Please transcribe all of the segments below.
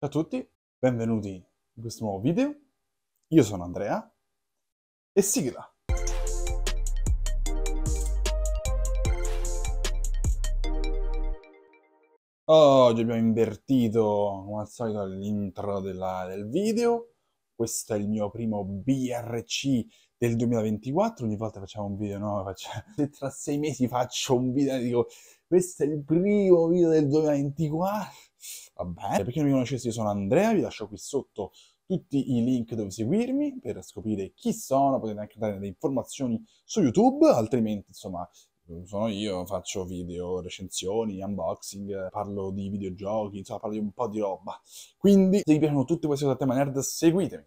Ciao a tutti, benvenuti in questo nuovo video. Io sono Andrea e sigla! Oggi abbiamo invertito, come al solito, l'intro del video. Questo è il mio primo BRC del 2024. Ogni volta facciamo un video, no? Faccio... Se tra sei mesi faccio un video e dico questo è il primo video del 2024 va bene. Per chi non mi conoscesse, io sono Andrea, vi lascio qui sotto tutti i link dove seguirmi per scoprire chi sono, potete anche dare delle informazioni su YouTube, altrimenti insomma sono io, faccio video, recensioni, unboxing, parlo di videogiochi, insomma parlo di un po' di roba. Quindi se vi piacciono tutte queste cose a tema nerd seguitemi.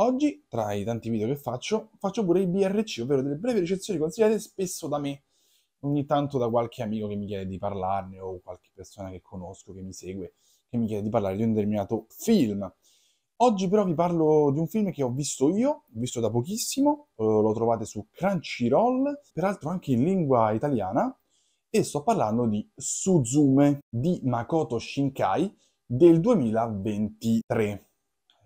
Oggi, tra i tanti video che faccio, faccio pure i BRC, ovvero delle brevi recensioni consigliate spesso da me, ogni tanto da qualche amico che mi chiede di parlarne o qualche persona che conosco che mi segue che mi chiede di parlare di un determinato film. Oggi però vi parlo di un film che ho visto io, visto da pochissimo, eh, lo trovate su Crunchyroll, peraltro anche in lingua italiana, e sto parlando di Suzume di Makoto Shinkai del 2023.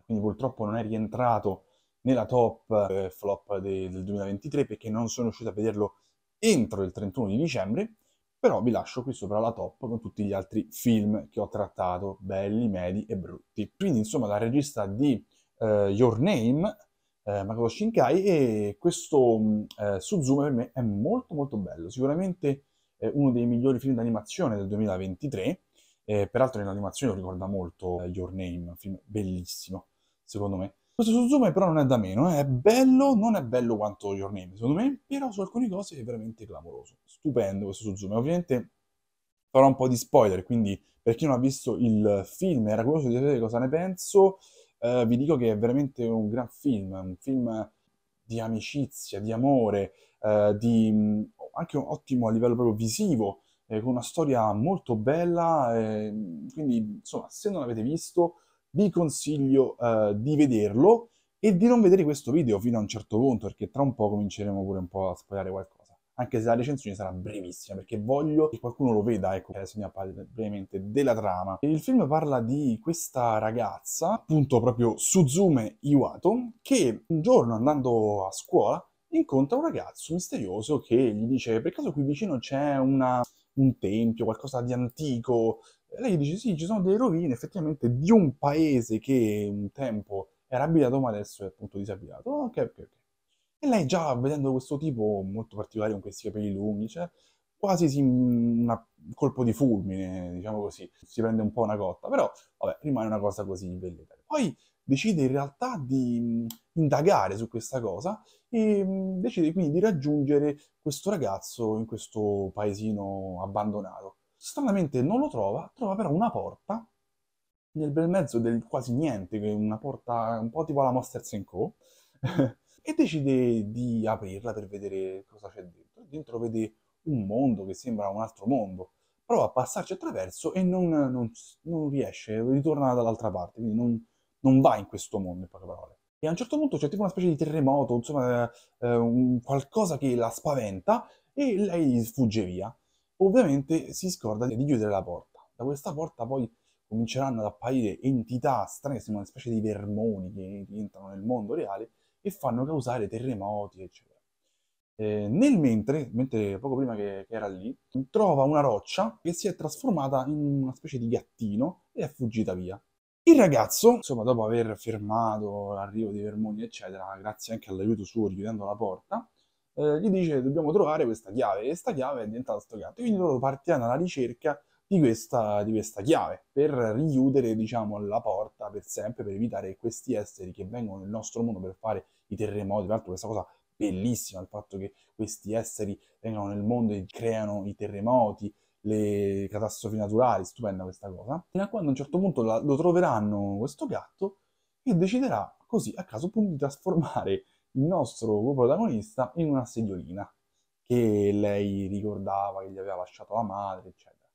Quindi purtroppo non è rientrato nella top eh, flop del 2023 perché non sono riuscito a vederlo entro il 31 di dicembre, però vi lascio qui sopra la top con tutti gli altri film che ho trattato, belli, medi e brutti. Quindi insomma la regista di eh, Your Name, eh, Makoto Shinkai, e questo mm, eh, Suzume per me è molto molto bello, sicuramente eh, uno dei migliori film d'animazione del 2023, eh, peraltro in animazione lo ricorda molto eh, Your Name, un film bellissimo secondo me. Questo su Zoom però non è da meno, eh. è bello, non è bello quanto Your Name secondo me, però su alcune cose è veramente clamoroso, stupendo questo su Zoom. Ovviamente farò un po' di spoiler, quindi per chi non ha visto il film e era curioso di sapere cosa ne penso, eh, vi dico che è veramente un gran film, un film di amicizia, di amore, eh, di, anche un ottimo a livello proprio visivo, eh, con una storia molto bella, eh, quindi insomma se non l'avete visto vi consiglio eh, di vederlo e di non vedere questo video fino a un certo punto, perché tra un po' cominceremo pure un po' a spogliare qualcosa. Anche se la recensione sarà brevissima, perché voglio che qualcuno lo veda, ecco, adesso eh, andiamo a parlare brevemente della trama. Il film parla di questa ragazza, appunto proprio Suzume Iwato, che un giorno andando a scuola incontra un ragazzo misterioso che gli dice per caso qui vicino c'è una un tempio, qualcosa di antico. E lei dice sì, ci sono delle rovine effettivamente di un paese che un tempo era abitato ma adesso è appunto disabitato. Ok, ok, ok. E lei già vedendo questo tipo molto particolare con questi capelli lunghi, cioè, quasi si, un colpo di fulmine, diciamo così, si prende un po' una cotta, però vabbè, rimane una cosa così belletta. Poi decide in realtà di mm, indagare su questa cosa e mhmm, decide quindi di raggiungere questo ragazzo in questo paesino abbandonato. Stranamente non lo trova, trova però una porta nel bel mezzo del quasi niente, una porta un po' tipo la Monsters Co. e decide di aprirla per vedere cosa c'è dentro. Dentro vede un mondo che sembra un altro mondo. Prova a passarci attraverso e non, non, non riesce, ritorna dall'altra parte, quindi non, non va in questo mondo, in poche parole e a un certo punto c'è tipo una specie di terremoto, insomma eh, eh, un, qualcosa che la spaventa e lei sfugge via. Ovviamente si scorda di chiudere la porta. Da questa porta poi cominceranno ad apparire entità strane, sono una specie di vermoni che entrano nel mondo reale e fanno causare terremoti, eccetera. Eh, nel mentre, mentre poco prima che, che, era lì, trova una roccia che si è trasformata in una specie di gattino e è fuggita via. Il ragazzo, insomma, dopo aver fermato l'arrivo di Vermoni, eccetera, grazie anche all'aiuto suo richiudendo la porta, eh, gli dice dobbiamo trovare questa chiave e questa chiave è diventata sto gatto. Quindi loro partiranno alla ricerca di questa, di questa, chiave per richiudere, diciamo, la porta per sempre, per evitare che questi esseri che vengono nel nostro mondo per fare i terremoti, tra l'altro questa cosa bellissima, il fatto che questi esseri vengano nel mondo e creano i terremoti, le catastrofi naturali, stupenda questa cosa, fino a quando a un certo punto la, lo troveranno questo gatto e deciderà così a caso punto di trasformare il nostro protagonista in una signorina che lei ricordava che gli aveva lasciato la madre, eccetera.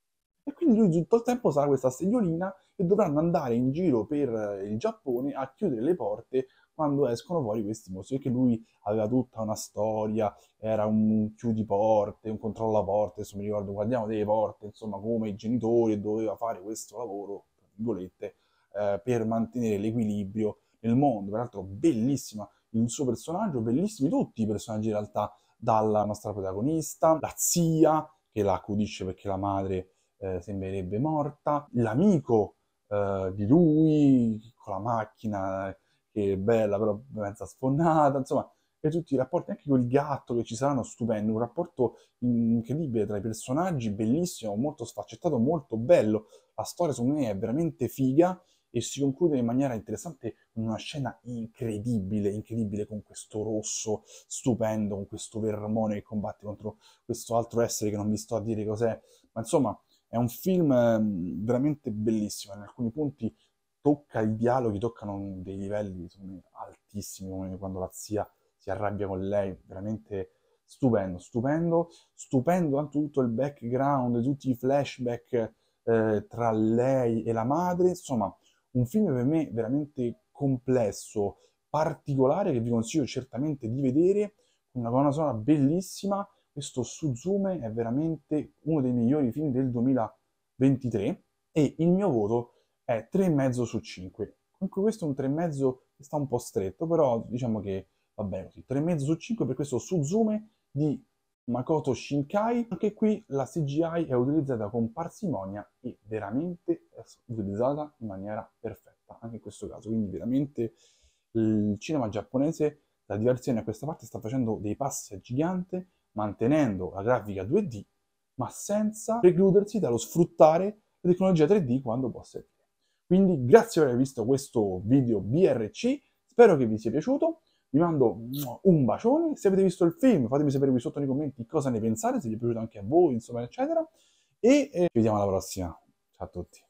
E quindi lui tutto il tempo sarà questa signorina e dovranno andare in giro per il Giappone a chiudere le porte quando escono fuori questi mostri, perché lui aveva tutta una storia, era un chiudi porte, un controllo porte, adesso mi ricordo, guardiamo delle porte, insomma come i genitori doveva fare questo lavoro, tra virgolette, eh, per mantenere l'equilibrio nel mondo, peraltro bellissima il suo personaggio, bellissimi tutti i personaggi in realtà, dalla nostra protagonista, la zia che la accudisce perché la madre eh, sembrerebbe morta, l'amico eh, di lui con la macchina che è bella, però mezza sfondata, insomma, e tutti i rapporti anche con il gatto che ci saranno stupendo, un rapporto incredibile tra i personaggi, bellissimo, molto sfaccettato, molto bello. La storia secondo me è veramente figa e si conclude in maniera interessante con una scena incredibile, incredibile con questo rosso stupendo, con questo vermone che combatte contro questo altro essere che non vi sto a dire cos'è, ma insomma è un film ehm, veramente bellissimo, in alcuni punti tocca i dialoghi, toccano dei livelli insomma, altissimi, come quando la zia si arrabbia con lei, veramente stupendo, stupendo, stupendo anche tutto il background, tutti i flashback eh, tra lei e la madre, insomma un film per me veramente complesso, particolare, che vi consiglio certamente di vedere, una colonna sonora bellissima, questo Suzume è veramente uno dei migliori film del 2023 e il mio voto è 3,5 su 5. Comunque questo è un 3,5 che sta un po' stretto, però diciamo che va bene così. 3,5 su 5 per questo Suzume di Makoto Shinkai. Anche qui la CGI è utilizzata con parsimonia e veramente è utilizzata in maniera perfetta, anche in questo caso. Quindi veramente il cinema giapponese da diversi anni a questa parte sta facendo dei passi a gigante, mantenendo la grafica 2D, ma senza precludersi dallo sfruttare la tecnologia 3D quando possa servire. Quindi grazie per aver visto questo video BRC, spero che vi sia piaciuto, vi mando mm, un bacione, se avete visto il film fatemi sapere qui sotto nei commenti cosa ne pensate, se vi è piaciuto anche a voi, insomma, eccetera, e eh, ci vediamo alla prossima, ciao a tutti.